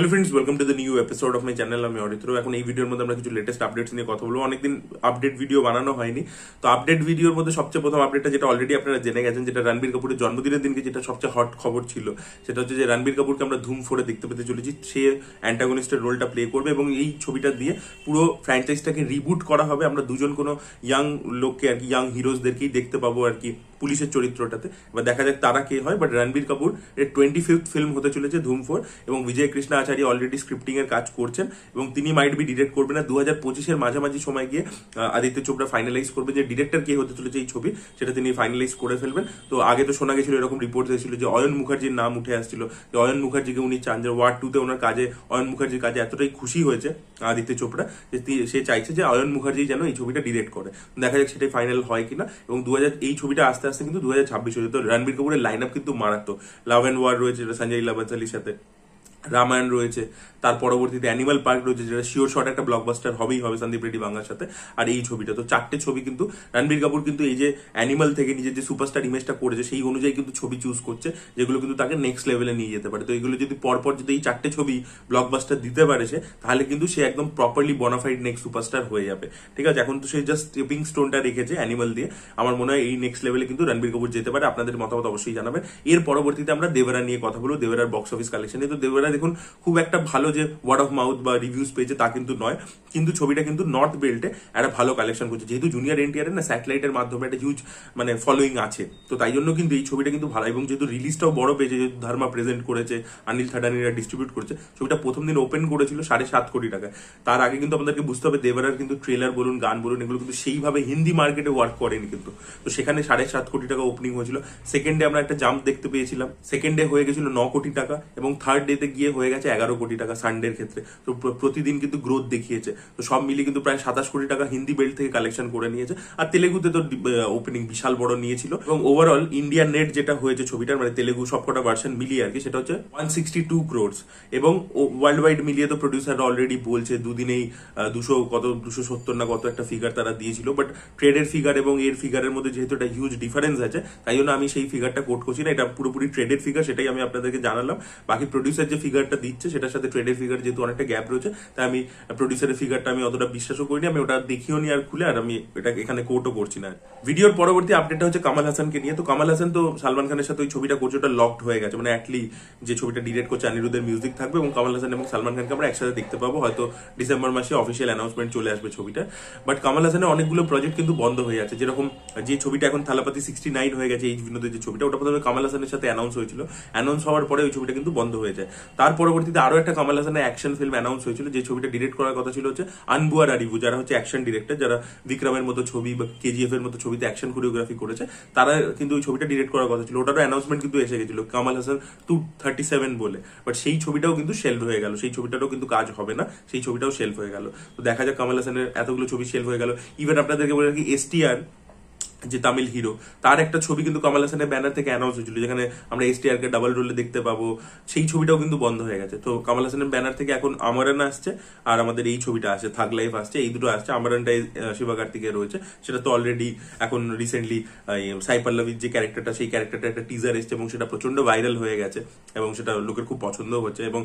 hello friends welcome to the new episode of my channel আমি অরিত্র এখন এই ভিডিওর মধ্যে আমরা কিছু লেটেস্ট আপডেটস নিয়ে কথা বলবো অনেকদিন আপডেট ভিডিও বানানো হয়নি তো আপডেট ভিডিওর মধ্যে সবচেয়ে প্রথম আপডেটটা যেটা অলরেডি আপনারা জেনে গেছেন যেটা রণবীর কাপুরের জন্মদিনের দিনকে যেটা সবচেয়ে হট খবর ছিল সেটা হচ্ছে যে রণবীর কাপুরকে আমরা ধুম ফোরে দেখতে পেতে চলেছি সে অ্যান্টাগনিস্টের রোলটা প্লে করবে এবং এই ছবিটা দিয়ে পুরো ফ্র্যাঞ্চাইজটাকে রিবুট করা হবে আমরা দুজন কোনো ইয়াং লোককে আর কি ইয়াং হিরোজদেরকেই দেখতে পাবো আর কি পুলিশের চরিত্রটাতে এবার দেখা যাক তারা কে হয় বাট রণবীর কাপুর এর টোয়েন্টি ফিফথ ফিল্ম হতে চলেছে ধুম ফোর এবং বিজয় কৃষ্ণ আচার্য অলরেডি স্ক্রিপ্টিং এর কাজ করছেন এবং তিনি মাইট বি ডিরেক্ট করবেন না দু হাজার পঁচিশের মাঝামাঝি সময় গিয়ে আদিত্য চোপড়া ফাইনালাইজ করবে যে ডিরেক্টর কে হতে চলেছে এই ছবি সেটা তিনি ফাইনালাইজ করে ফেলবেন তো আগে তো শোনা গেছিল এরকম রিপোর্ট হয়েছিল যে অয়ন মুখার্জির নাম উঠে আসছিল যে অয়ন মুখার্জিকে উনি চান যে ওয়ার্ড টুতে ওনার কাজে অয়ন মুখার্জির কাজে এতটাই খুশি হয়েছে আদিত্য চোপড়া যে সে চাইছে যে অয়ন মুখার্জি যেন এই ছবিটা ডিরেক্ট করে দেখা যাক সেটাই ফাইনাল হয় কিনা এবং দু এই ছবিটা আসতে আস্তে কিন্তু দু হাজার ছাব্বিশ হয়েছে রণবীর কাপুরের লাইন আপ কিন্তু মারাত্মক লাভ অ্যান্ড ওয়ার রয়েছে সঞ্জয় লাভানসালির সাথে রামায়ণ রয়েছে তার পরবর্তীতে অ্যানিমাল পার্ক রয়েছে যেটা শিওর শট একটা ব্লকবাস্টার হবেই হবে সন্দীপ রেড্ডি বাংলার সাথে আর এই ছবিটা তো চারটে ছবি কিন্তু রণবীর কাপুর কিন্তু এই যে অ্যানিমাল থেকে নিজের যে সুপারস্টার ইমেজটা করেছে সেই অনুযায়ী কিন্তু ছবি চুজ করছে যেগুলো কিন্তু তাকে নেক্সট লেভেলে নিয়ে যেতে পারে তো এগুলো যদি পরপর যদি এই চারটে ছবি ব্লকবাস্টার দিতে পারে সে তাহলে কিন্তু সে একদম প্রপারলি বনাফাইড নেক্সট সুপারস্টার হয়ে যাবে ঠিক আছে এখন তো সে জাস্ট স্টেপিং স্টোনটা রেখেছে অ্যানিমাল দিয়ে আমার মনে হয় এই নেক্সট লেভেলে কিন্তু রণবীর কাপুর যেতে পারে আপনাদের মতামত অবশ্যই জানাবেন এর পরবর্তীতে আমরা দেবেরা নিয়ে কথা বলবো দেবেরার বক্স অফিস কালেকশন তো দেবেরা দেখুন খুব একটা ভালো যে ওয়ার্ড অফ মাউথ বা রিভিউস পেয়েছে তা কিন্তু নয় কিন্তু ছবিটা কিন্তু নর্থ বেল্টে একটা ভালো কালেকশন করছে যেহেতু জুনিয়র এনটিআর না স্যাটেলাইটের মাধ্যমে একটা হিউজ মানে ফলোয়িং আছে তো তাই জন্য কিন্তু এই ছবিটা কিন্তু ভালো এবং যেহেতু রিলিজটাও বড় পেয়েছে যেহেতু ধর্মা প্রেজেন্ট করেছে অনিল থাডানিরা ডিস্ট্রিবিউট করেছে ছবিটা প্রথম দিন ওপেন করেছিল সাড়ে সাত কোটি টাকা তার আগে কিন্তু আমাদেরকে বুঝতে হবে দেবরার কিন্তু ট্রেলার বলুন গান বলুন এগুলো কিন্তু সেইভাবে হিন্দি মার্কেটে ওয়ার্ক করেনি কিন্তু তো সেখানে সাড়ে সাত কোটি টাকা ওপেনিং হয়েছিল সেকেন্ড ডে আমরা একটা জাম্প দেখতে পেয়েছিলাম সেকেন্ড ডে হয়ে গেছিল ন কোটি টাকা এবং থার্ড তে গিয়ে হয়ে গেছে এগারো কোটি টাকা সানডের ক্ষেত্রে তো প্রতিদিন কিন্তু গ্রোথ দেখিয়েছে তো সব মিলিয়ে কিন্তু প্রায় সাতাশ কোটি টাকা হিন্দি বেল্ট থেকে কালেকশন করে নিয়েছে আর তেলেগুতে তো ওপেনিং বিশাল বড় নিয়েছিল এবং ওভারঅল ইন্ডিয়া নেট যেটা হয়েছে ছবিটার মানে তেলেগু সবকটা ভার্সন মিলিয়ে আর কি সেটা হচ্ছে ওয়ান সিক্সটি টু ক্রোডস এবং ওয়ার্ল্ড ওয়াইড মিলিয়ে তো প্রডিউসাররা অলরেডি বলছে দুদিনেই দুশো কত দুশো সত্তর না কত একটা ফিগার তারা দিয়েছিল বাট ট্রেডের ফিগার এবং এর ফিগারের মধ্যে যেহেতু একটা হিউজ ডিফারেন্স আছে তাই জন্য আমি সেই ফিগারটা কোট করছি না এটা পুরোপুরি ট্রেডের ফিগার সেটাই আমি আপনাদেরকে জানালাম বাকি প্রডিউসার যে ফিগারটা দিচ্ছে সেটার সাথে ট্রেডের ফিগার যেহেতু অনেকটা গ্যাপ রয়েছে তাই আমি প্রডিউসারের ফিগারটা আমি অতটা বিশ্বাসও করিনি আমি ওটা দেখিও নি আর খুলে আর আমি এটা এখানে কোর্টও করছি না ভিডিওর পরবর্তী আপডেটটা হচ্ছে কামাল হাসানকে নিয়ে তো কামাল হাসান তো সালমান খানের সাথে ওই ছবিটা করছে ওটা লকড হয়ে গেছে মানে অ্যাটলি যে ছবিটা ডিরেক্ট করছে অনিরুদ্ধের মিউজিক থাকবে এবং কামাল হাসান এবং সালমান খানকে আমরা একসাথে দেখতে পাবো হয়তো ডিসেম্বর মাসে অফিসিয়াল অ্যানাউন্সমেন্ট চলে আসবে ছবিটা বাট কামাল হাসানের অনেকগুলো প্রজেক্ট কিন্তু বন্ধ হয়ে আছে যেরকম যে ছবিটা এখন থালাপাতি সিক্সটি নাইন হয়ে গেছে এই বিনোদের যে ছবিটা ওটা প্রথমে কামাল হাসানের সাথে অ্যানাউন্স হয়েছিল অ্যানাউন্স হওয়ার পরে ওই ছবিটা কিন্তু বন্ধ হয়ে যায় তার পরবর্তীতে আরো একটা কমল হাসানের অ্যাকশন ফিল্ম অ্যানাউন্স হয়েছিল যে ছবিটা ডিরেক্ট করার কথা ছিল হচ্ছে আনবুয়ার আরিভু যারা হচ্ছে অ্যাকশন ডিরেক্টর যারা বিক্রমের মতো ছবি বা কেজিএফ এর মতো ছবিতে অ্যাকশন কোরিওগ্রাফি করেছে তারা কিন্তু ওই ছবিটা ডিরেক্ট করার কথা ছিল ওটারও অ্যানাউন্সমেন্ট কিন্তু এসে গেছিল Kamal Haasan two thirty seven বলে বাট সেই ছবিটাও কিন্তু সেলভ হয়ে গেল সেই ছবিটারও কিন্তু কাজ হবে না সেই ছবিটাও সেলভ হয়ে গেল তো দেখা যাক কামাল হাসানের এতগুলো ছবি সেলভ হয়ে গেল ইভেন আপনাদেরকে বলে রাখি আর যে তামিল হিরো তার একটা ছবি কিন্তু কমল হাসানের ব্যানার থেকে অ্যানাউন্স হয়েছিল যেখানে আমরা এস কে ডাবল রোলে দেখতে পাবো সেই ছবিটাও কিন্তু বন্ধ হয়ে গেছে তো কমল হাসানের ব্যানার থেকে এখন আমরান আসছে আর আমাদের এই ছবিটা আসছে থাক লাইফ আসছে এই দুটো আসছে আমরানটা শিবা কার্তিকের রয়েছে সেটা তো অলরেডি এখন রিসেন্টলি সাই পাল্লবীর যে ক্যারেক্টারটা সেই ক্যারেক্টারটা একটা টিজার এসছে এবং সেটা প্রচন্ড ভাইরাল হয়ে গেছে এবং সেটা লোকের খুব পছন্দ হচ্ছে এবং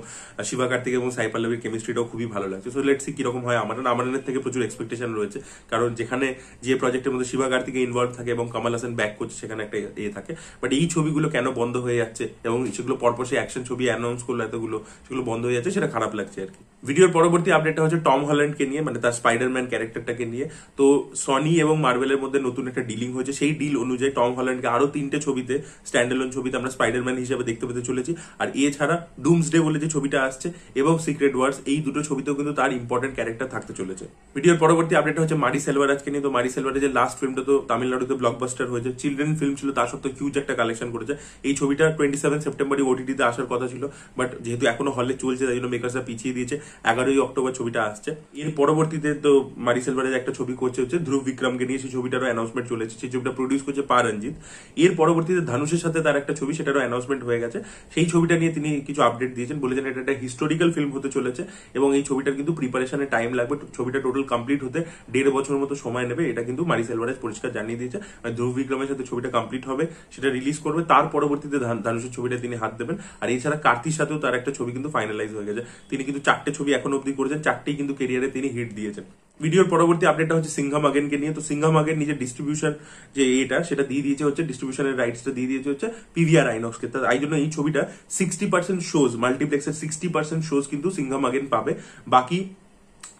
শিবা কার্তিক এবং সাই পাল্লবীর কেমিস্ট্রিটাও খুবই ভালো লাগছে সো লেটসি কিরকম হয় আমরান আমরানের থেকে প্রচুর এক্সপেকটেশন রয়েছে কারণ যেখানে যে প্রজেক্টের মধ্যে শিবা ইনভলভ ওয়ার্ক থাকে এবং কামাল হাসান ব্যাক করছে সেখানে একটা ইয়ে থাকে বাট এই ছবিগুলো কেন বন্ধ হয়ে যাচ্ছে এবং সেগুলো পরপর সেই অ্যাকশন ছবি অ্যানাউন্স করলো এতগুলো সেগুলো বন্ধ হয়ে যাচ্ছে সেটা খারাপ লাগছে আর কি ভিডিওর পরবর্তী আপডেটটা হচ্ছে টম হল্যান্ডকে নিয়ে মানে তার স্পাইডারম্যান ক্যারেক্টারটাকে নিয়ে তো সনি এবং মার্বেলের মধ্যে নতুন একটা ডিলিং হয়েছে সেই ডিল অনুযায়ী টম হল্যান্ডকে আরো তিনটে ছবিতে স্ট্যান্ডেলন ছবিতে আমরা স্পাইডারম্যান হিসেবে দেখতে পেতে চলেছি আর এছাড়া ডুমস ডে বলে যে ছবিটা আসছে এবং সিক্রেট ওয়ার্স এই দুটো ছবিতেও কিন্তু তার ইম্পর্টেন্ট ক্যারেক্টার থাকতে চলেছে ভিডিওর পরবর্তী আপডেট হচ্ছে মারি সেলভার আজকে নিয়ে তো মারি সেলভারের যে লাস্ট ফিল্মটা তো তামিলনাড়ুতে ব্লকবাস্টার হয়েছে চিলড্রেন ফিল্ম ছিল তার সত্ত্বেও হিউজ একটা কালেকশন করেছে এই ছবিটা টোয়েন্টি সেভেন সেপ্টেম্বরে ওটিটিতে আসার কথা ছিল বাট যেহেতু এখনো হলে চলছে তাই জন্য মেকার্সরা পিছিয়ে দিয়েছে এগারোই অক্টোবর ছবিটা আসছে এর পরবর্তীতে তো মারি সেলভারের একটা ছবি করছে হচ্ছে ধ্রুব বিক্রমকে নিয়ে সেই ছবিটারও অ্যানাউন্সমেন্ট চলেছে সেই ছবিটা প্রডিউস করছে পা রঞ্জিত এর পরবর্তীতে ধানুষের সাথে তার একটা ছবি সেটারও অ্যানাউন্সমেন্ট হয়ে গেছে সেই ছবিটা নিয়ে তিনি কিছু আপডেট দিয়েছেন বলেছেন এটা একটা হিস্টোরিক্যাল ফিল্ম হতে চলেছে এবং এই ছবিটার কিন্তু প্রিপারেশনে টাইম লাগবে ছবিটা টোটাল কমপ্লিট হতে দেড় বছর মতো সময় নেবে এটা কিন্তু মারি সেলভারেজ পরিষ্কার জানিয়ে দিয়েছে মানে ধ্রুব বিক্রমের সাথে ছবিটা কমপ্লিট হবে সেটা রিলিজ করবে তার পরবর্তীতে ধানুষের ছবিটা তিনি হাত দেবেন আর এছাড়া কার্তির সাথেও তার একটা ছবি কিন্তু ফাইনালাইজ হয়ে গেছে তিনি কিন্তু চারটে ছবি ছবি এখন অব্দি করেছেন চারটি কিন্তু কেরিয়ারে তিনি হিট দিয়েছেন ভিডিওর পরবর্তী আপডেটটা হচ্ছে সিংহাম আগেনকে নিয়ে তো সিংহাম আগেন নিজের ডিস্ট্রিবিউশন যে এটা সেটা দিয়ে দিয়েছে হচ্ছে ডিস্ট্রিবিউশনের রাইটসটা দিয়ে দিয়েছে হচ্ছে পিভিআর আইনক্সকে তার এই জন্য এই ছবিটা সিক্সটি পার্সেন্ট শোজ মাল্টিপ্লেক্সের সিক্সটি পার্সেন্ট শোজ কিন্তু সিংহাম আগেন পাবে বাকি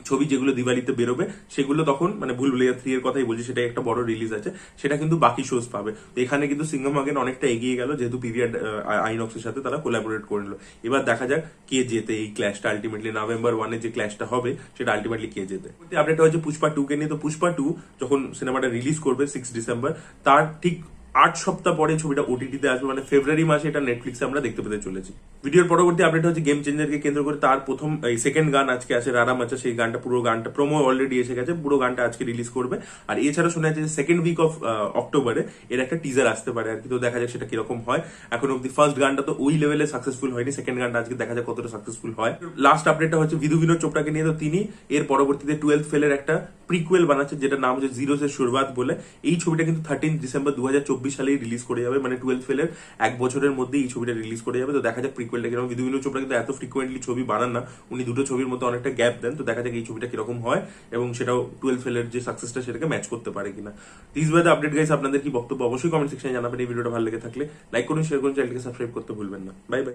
ছবি যেগুলো দিওয়ালিতে বেরোবে সেগুলো তখন মানে ভুল ভুলিয়া থ্রি এর কথাই বলছি সেটা একটা বড় রিলিজ আছে সেটা কিন্তু বাকি শোজ পাবে তো এখানে কিন্তু সিংহম আগেন অনেকটা এগিয়ে গেল যেহেতু পিভিআর আইনক্সের সাথে তারা কোলাবোরেট করে নিল এবার দেখা যাক কে যেতে এই ক্ল্যাশটা আলটিমেটলি নভেম্বর ওয়ানে যে ক্ল্যাশটা হবে সেটা আলটিমেটলি কে জেতে আপডেট হচ্ছে পুষ্পা টু কে নিয়ে তো পুষ্পা টু যখন সিনেমাটা রিলিজ করবে সিক্স ডিসেম্বর তার ঠিক আট সপ্তাহ পরে ছবিটা ওটিটিতে আসবে মানে ফেব্রুয়ারি মাসে এটা নেটফ্লিক্সে আমরা দেখতে পেতে চলেছি ভিডিওর পরবর্তী আপডেট হচ্ছে গেম চেঞ্জারকে কেন্দ্র করে তার প্রথম এই সেকেন্ড গান আজকে আসে রারা মাচা সেই গানটা পুরো গানটা প্রোমো অলরেডি এসে গেছে পুরো গানটা আজকে রিলিজ করবে আর এছাড়া শোনা যাচ্ছে সেকেন্ড উইক অফ অক্টোবরে এর একটা টিজার আসতে পারে আর কি তো দেখা যাক সেটা কিরকম হয় এখন অব্দি ফার্স্ট গানটা তো ওই লেভেলে সাকসেসফুল হয়নি সেকেন্ড গানটা আজকে দেখা যাক কতটা সাকসেসফুল হয় লাস্ট আপডেটটা হচ্ছে বিধু বিনোদ চোপড়াকে নিয়ে তো তিনি এর পরবর্তীতে টুয়েলথ ফেলের একটা প্রিকুয়েল বানাচ্ছে যেটা নাম হচ্ছে জিরো এর শুরুয়াত বলে এই ছবিটা কিন্তু থার্টিন ডিসেম্বর দু হাজার চব্বিশ সালেই রিলিজ করে যাবে মানে টুয়েলভ ফেলের এক বছরের মধ্যে এই ছবিটা রিলিজ করে যাবে তো দেখা যাক প্রিকুয়েলটা কিরকম বিধু বিনু চোপড়া কিন্তু এত ফ্রিকুয়েন্টলি ছবি বানান না উনি দুটো ছবির মধ্যে অনেকটা গ্যাপ দেন তো দেখা যাক এই ছবিটা কিরকম হয় এবং সেটাও টুয়েলভ ফেলের যে সাকসেসটা সেটাকে ম্যাচ করতে পারে কিনা this by the update guys আপনাদের কি বক্তব্য অবশ্যই কমেন্ট সেকশনে জানাবেন এই ভিডিওটা ভালো লেগে থাকলে লাইক করুন শেয়ার করুন চ্যানেলকে সাবস্ক্রাইব করতে ভুলবেন না বাই বাই